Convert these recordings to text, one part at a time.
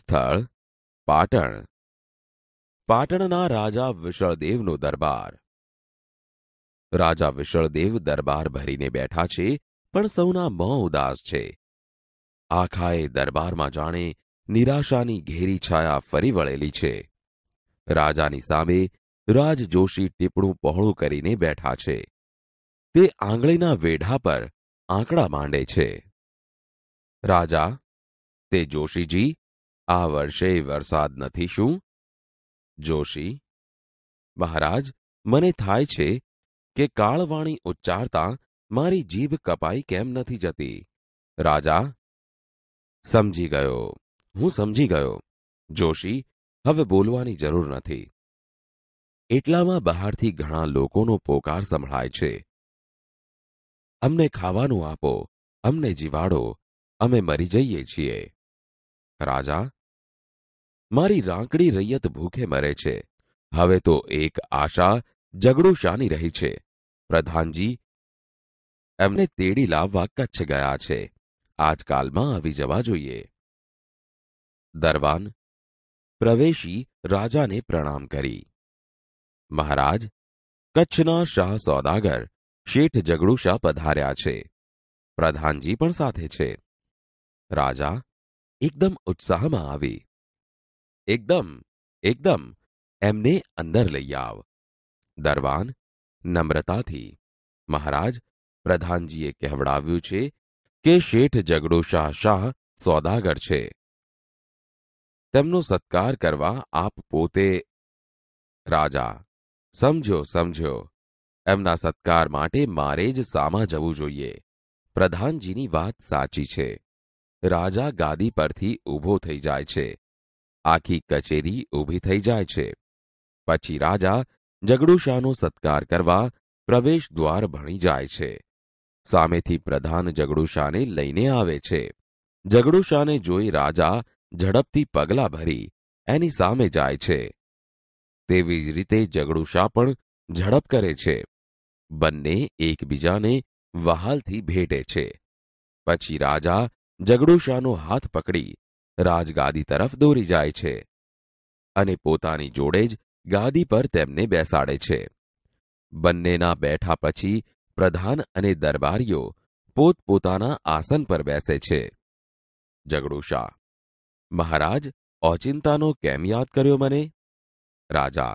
સ્થળ પાટણ પાટણના રાજા વિશળદેવનો દરબાર રાજા વિશળદેવ દરબાર ભરીને બેઠા છે પણ સૌના મોં ઉદાસ છે આખાએ દરબારમાં જાણે નિરાશાની ઘેરી છાયા ફરી વળેલી છે રાજાની સામે રાજ જોશી ટીપણું પહોળું કરીને બેઠા છે તે આંગળીના વેઢા પર આંકડા માંડે છે રાજા તે જોશીજી આ વર્ષે વરસાદ નથી શું જોશી મહારાજ મને થાય છે કે કાળવાણી ઉચ્ચારતા મારી જીભ કપાઈ કેમ નથી જતી રાજા સમજી ગયો હું સમજી ગયો જોશી હવે બોલવાની જરૂર નથી એટલામાં બહારથી ઘણા લોકોનો પોકાર સંભળાય છે અમને ખાવાનું આપો અમને જીવાડો અમે મરી જઈએ છીએ રાજા મારી રાંકડી રૈયત ભૂખે મરે છે હવે તો એક આશા જગડું શાની રહી છે પ્રધાનજી એમને તેડી લાવવા કચ્છ ગયા છે આજકાલમાં આવી જવા જોઈએ દરવાન પ્રવેશી રાજાને પ્રણામ કરી મહારાજ કચ્છના શાહ સોદાગર શેઠ જગડું પધાર્યા છે પ્રધાનજી પણ સાથે છે રાજા એકદમ ઉત્સાહમાં આવી એકદમ એકદમ એમને અંદર લઈ આવ દરવાન નમ્રતાથી મહારાજ પ્રધાનજીએ કહેવડાવ્યું છે કે શેઠ જગડો શાહ શાહ સોદાગર છે તેમનો સત્કાર કરવા આપ પોતે રાજા સમજો સમજો એમના સત્કાર માટે મારે જ સામા જવું જોઈએ પ્રધાનજીની વાત સાચી છે રાજા ગાદી પરથી ઊભો થઈ જાય છે આખી કચેરી ઊભી થઈ જાય છે પછી રાજા જગડુશાનો સત્કાર કરવા પ્રવેશ દ્વાર ભણી જાય છે સામેથી પ્રધાન જગડુશાને લઈને આવે છે જગડુશાને જોઈ રાજા ઝડપથી પગલાં ભરી એની સામે જાય છે તેવી જ રીતે જગડુશા પણ ઝડપ કરે છે બંને એકબીજાને વહાલથી ભેટે છે પછી રાજા જગડુશાનો હાથ પકડી રાજગાદી તરફ દોરી જાય છે અને પોતાની જોડે જ ગાદી પર તેમને બેસાડે છે બંનેના બેઠા પછી પ્રધાન અને દરબારીઓ પોતપોતાના આસન પર બેસે છે જગડુશા મહારાજ ઓચિંતાનો કેમ યાદ કર્યો મને રાજા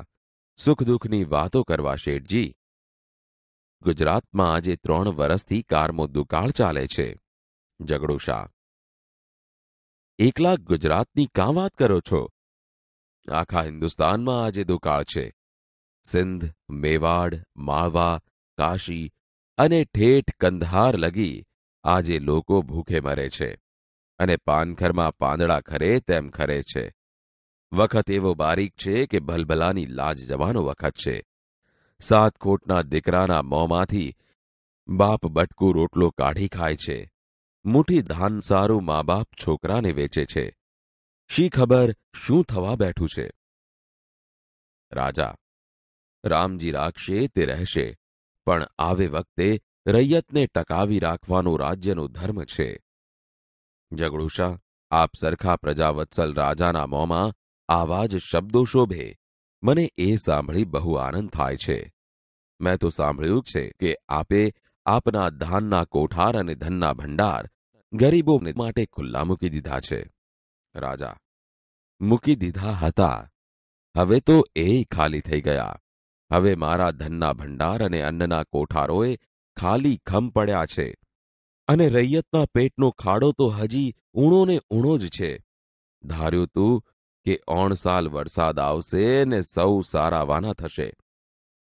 સુખ દુઃખની વાતો કરવા શેઠજી ગુજરાતમાં આજે ત્રણ વર્ષથી કારમો દુકાળ ચાલે છે જગડુશા એકલા ગુજરાતની કાં વાત કરો છો આખા હિન્દુસ્તાનમાં આજે દુકાળ છે સિંધ મેવાડ માળવા કાશી અને ઠેઠ કંધાર લગી આજે લોકો ભૂખે મરે છે અને પાનખરમાં પાંદડા ખરે તેમ ખરે છે વખત એવો બારીક છે કે ભલભલાની લાજ જવાનો વખત છે સાત કોટના દીકરાના મોંમાંથી બાપ બટકુ રોટલો કાઢી ખાય છે મુઠી ધાન સારું મા બાપ છોકરાને વેચે છે શી ખબર શું થવા બેઠું છે રાજા રામજી રાખશે તે રહેશે પણ આવે વખતે રૈયતને ટકાવી રાખવાનો રાજ્યનો ધર્મ છે જગડુશા આપ સરખા પ્રજાવત્સલ રાજાના મોંમાં આવા જ શબ્દો શોભે મને એ સાંભળી બહુ આનંદ થાય છે મેં તો સાંભળ્યું છે કે આપે આપના ધાનના કોઠાર અને ધનના ભંડાર ગરીબોને માટે ખુલ્લા મૂકી દીધા છે રાજા મૂકી દીધા હતા હવે તો એ ખાલી થઈ ગયા હવે મારા ધનના ભંડાર અને અન્નના કોઠારોએ ખાલી ખમ પડ્યા છે અને રૈયતના પેટનો ખાડો તો હજી ઊણો ને ઊણો જ છે ધાર્યું તું કે ઓણ સાલ વરસાદ આવશે ને સૌ સારા વાના થશે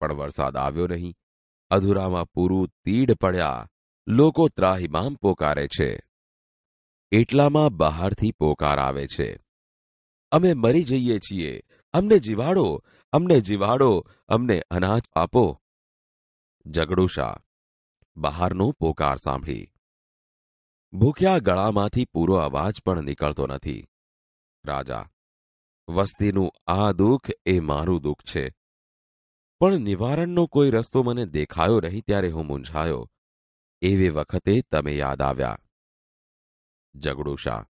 પણ વરસાદ આવ્યો નહીં અધૂરામાં પૂરું તીડ પડ્યા લોકો ત્રાહિમામ પોકારે છે એટલામાં બહારથી પોકાર આવે છે અમે મરી જઈએ છીએ અમને જીવાડો અમને જીવાડો અમને અનાજ આપો જગડુશા બહારનું પોકાર સાંભળી ભૂખ્યા ગળામાંથી પૂરો અવાજ પણ નીકળતો નથી રાજા વસ્તીનું આ દુઃખ એ મારું દુઃખ છે પણ નિવારણનો કોઈ રસ્તો મને દેખાયો નહીં ત્યારે હું મૂંઝાયો એવી વખતે તમે યાદ આવ્યા જગડુ શાહ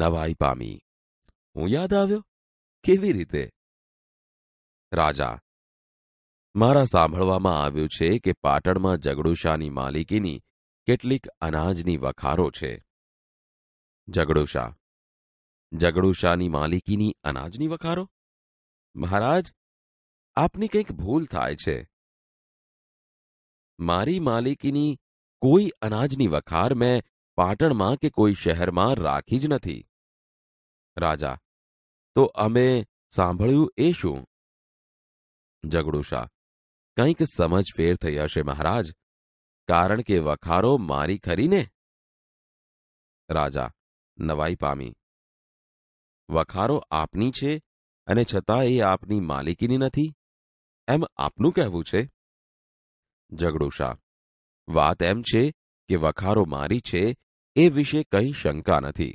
નવાઈ પામી હું યાદ આવ્યો કેવી રીતે રાજા મારા સાંભળવામાં આવ્યું છે કે પાટણમાં જગડુશાની માલિકીની કેટલીક અનાજની વખારો છે જગડુશા જગડુશાની માલિકીની અનાજની વખારો મહારાજ આપની કંઈક ભૂલ થાય છે મારી માલિકીની કોઈ અનાજની વખાર મેં પાટણ માં કે કોઈ શહેરમાં રાખી જ નથી રાજા તો અમે સાંભળ્યું એ શું જગડુશા કઈક સમજ ફેર થઈ હશે મહારાજ કારણ કે વખારો મારી ખરીને રાજા નવાઈпами વખારો આપની છે અને છતા એ આપની માલિકીની નથી એમ આપનું કહેવું છે જગડુશા વાત એમ છે કે વખારો મારી છે એ વિશે કંઈ શંકા નથી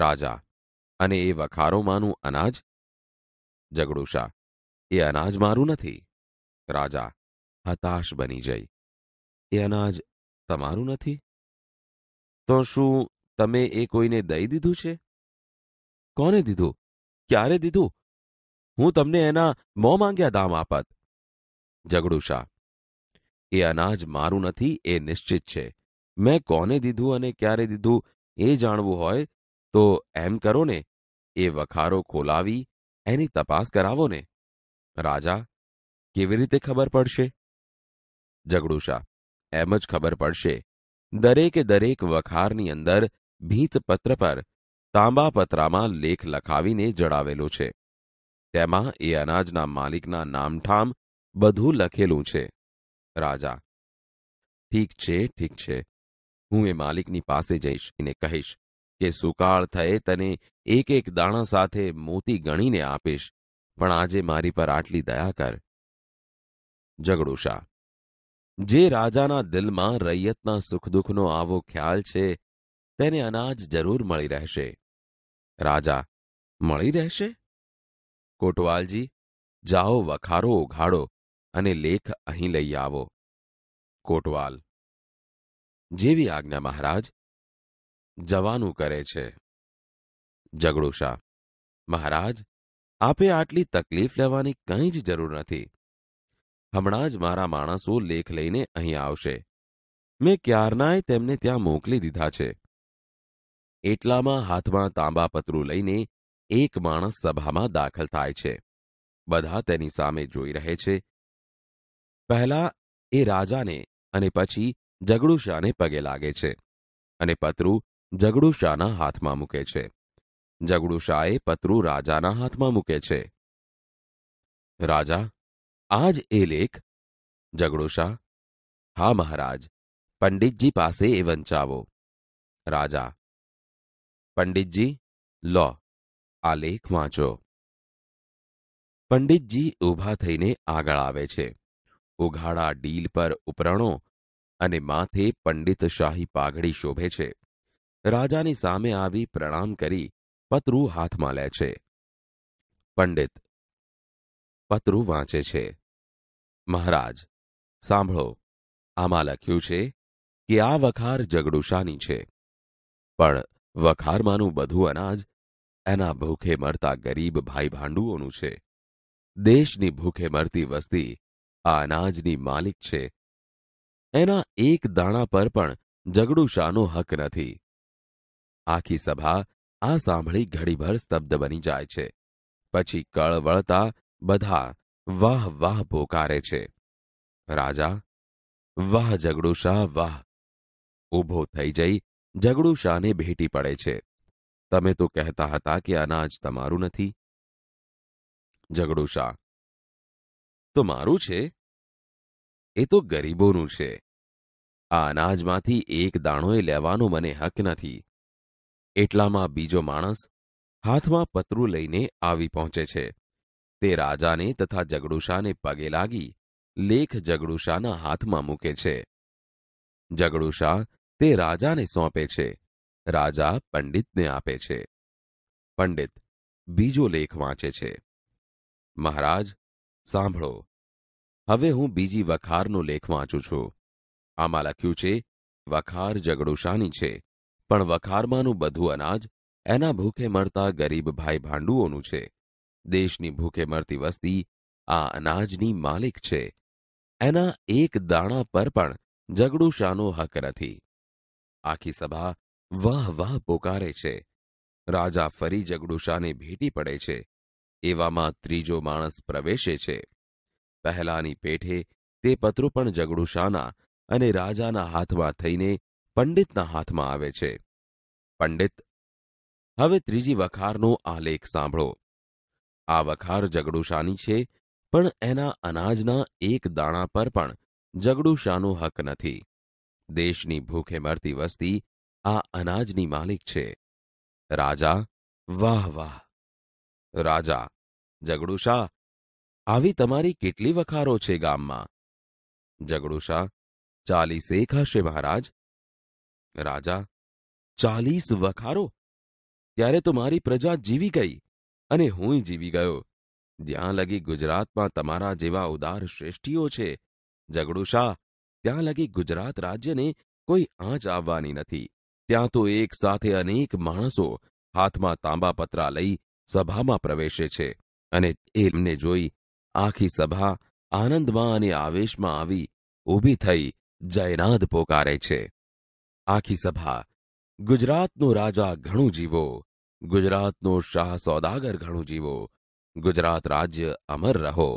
રાજા અને એ વખારોમાંનું અનાજ જગડુશા એ અનાજ મારું નથી રાજા હતાશ બની જઈ એ અનાજ તમારું નથી તો શું તમે એ કોઈને દઈ દીધું છે કોને દીધું ક્યારે દીધું હું તમને એના મો માંગ્યા દામ આપત જગડુશા એ અનાજ મારું નથી એ નિશ્ચિત છે મેં કોને દીધું અને ક્યારે દીધું એ જાણવું હોય તો એમ કરો ને એ વખારો ખોલાવી એની તપાસ કરાવો ને રાજા કેવી રીતે ખબર પડશે જગડુશા એમ જ ખબર પડશે દરેકે દરેક વખારની અંદર ભીંતપત્ર પર તાંબા પત્રામાં લેખ લખાવીને જડાવેલો છે તેમાં એ અનાજના માલિકના નામઠામ બધું લખેલું છે રાજા ઠીક છે ઠીક છે હું એ માલિકની પાસે જઈશ એને કહીશ કે સુકાળ થયે તને એક એક દાણા સાથે મોતી ગણીને આપીશ પણ આજે મારી પર આટલી દયા કર ઝઘડો જે રાજાના દિલમાં રૈયતના સુખદુઃખનો આવો ખ્યાલ છે તેને અનાજ જરૂર મળી રહેશે રાજા મળી રહેશે કોટવાલજી જાઓ વખારો ઉઘાડો અને લેખ અહીં લઈ આવો કોટવાલ જેવી આજ્ઞા મહારાજ જવાનું કરે છે જગડુ મહારાજ આપે આટલી તકલીફ લેવાની કંઈ જ જરૂર નથી હમણાં જ મારા માણસો લેખ લઈને અહીં આવશે મેં ક્યારનાય તેમને ત્યાં મોકલી દીધા છે એટલામાં હાથમાં તાંબા પતરું લઈને એક માણસ સભામાં દાખલ થાય છે બધા તેની સામે જોઈ રહે છે પહેલા એ રાજાને અને પછી જગડુ પગે લાગે છે અને પતરું જગડુ હાથમાં મૂકે છે જગડુ શાહે પતરું રાજાના હાથમાં મૂકે છે રાજા આજ એ લેખ જગડુ હા મહારાજ પંડિતજી પાસે એ વંચાવો રાજા પંડિતજી લો આ લેખ વાંચો પંડિતજી ઊભા થઈને આગળ આવે છે ઉઘાડા ડીલ પર ઉપરણો અને માથે પંડિત શાહી પાઘડી શોભે છે રાજાની સામે આવી પ્રણામ કરી પતરું હાથમાં લે છે પંડિત પતરું વાંચે છે મહારાજ સાંભળો આમાં લખ્યું છે કે આ વખાર જગડુશાની છે પણ વખારમાંનું બધું અનાજ એના ભૂખે મરતા ગરીબ ભાઈ ભાંડુઓનું છે દેશની ભૂખે મરતી વસ્તી આ અનાજની માલિક છે એના એક દાણા પર પણ જગડુ હક નથી આખી સભા આ સાંભળી ઘડીભર સ્તબ્ધ બની જાય છે પછી કળ વળતા બધા વાહ વાહ પોકારે છે રાજા વાહ જગડુ વાહ ઊભો થઈ જઈ જગડુ ભેટી પડે છે તમે તો કહેતા હતા કે અનાજ તમારું નથી જગડુ તો મારું છે એ તો ગરીબોનું છે આ અનાજમાંથી એક દાણોએ લેવાનો મને હક નથી એટલામાં બીજો માણસ હાથમાં પતરું લઈને આવી પહોંચે છે તે રાજાને તથા જગડુશાને પગે લાગી લેખ જગડુશાના હાથમાં મૂકે છે જગડુશા તે રાજાને સોંપે છે રાજા પંડિતને આપે છે પંડિત બીજો લેખ વાંચે છે મહારાજ સાંભળો હવે હું બીજી વખારનો લેખ વાંચું છું આમાં લખ્યું છે વખાર જગડુશાની છે પણ વખારમાંનું બધું અનાજ એના ભૂખે મરતા ગરીબ ભાઈ ભાંડુઓનું છે દેશની ભૂખે મરતી વસ્તી આ અનાજની માલિક છે એના એક દાણા પર પણ જગડુશાનો હક નથી આખી સભા વાહ વાહ પોકારે છે રાજા ફરી જગડુશાને ભેટી પડે છે એવામાં ત્રીજો માણસ પ્રવેશે છે પહેલાની પેઠે તે પત્રો પણ જગડુશાના અને રાજાના હાથમાં થઈને પંડિતના હાથમાં આવે છે પંડિત હવે ત્રીજી વખારનો આલેખ સાંભળો આ વખાર જગડુશાની છે પણ એના અનાજના એક દાણા પર પણ જગડુશાનો હક નથી દેશની ભૂખે મરતી વસ્તી આ અનાજની માલિક છે રાજા વાહ વાહ રાજા જગડુશા આવી તમારી કેટલી વખારો છે ગામમાં જગડુશા ચાલીસ એક હશે મહારાજ રાજા ચાલીસ વખારો ત્યારે તો મારી પ્રજા જીવી ગઈ અને હું જીવી ગયો જ્યાં લગી ગુજરાતમાં તમારા જેવા ઉદાર શ્રેષ્ઠીઓ છે જગડુશા ત્યાં લગી ગુજરાત રાજ્યને કોઈ આંચ આવવાની નથી ત્યાં તો એક સાથે અનેક માણસો હાથમાં તાંબા પતરા લઈ સભામાં પ્રવેશે છે અને એમને જોઈ આખી સભા આનંદમાં અને આવેશમાં આવી ઊભી થઈ જયનાદ પોકારે છે આખી સભા ગુજરાતનો રાજા ઘણું જીવો ગુજરાતનો શાહ સોદાગર ઘણું જીવો ગુજરાત રાજ્ય અમર રહો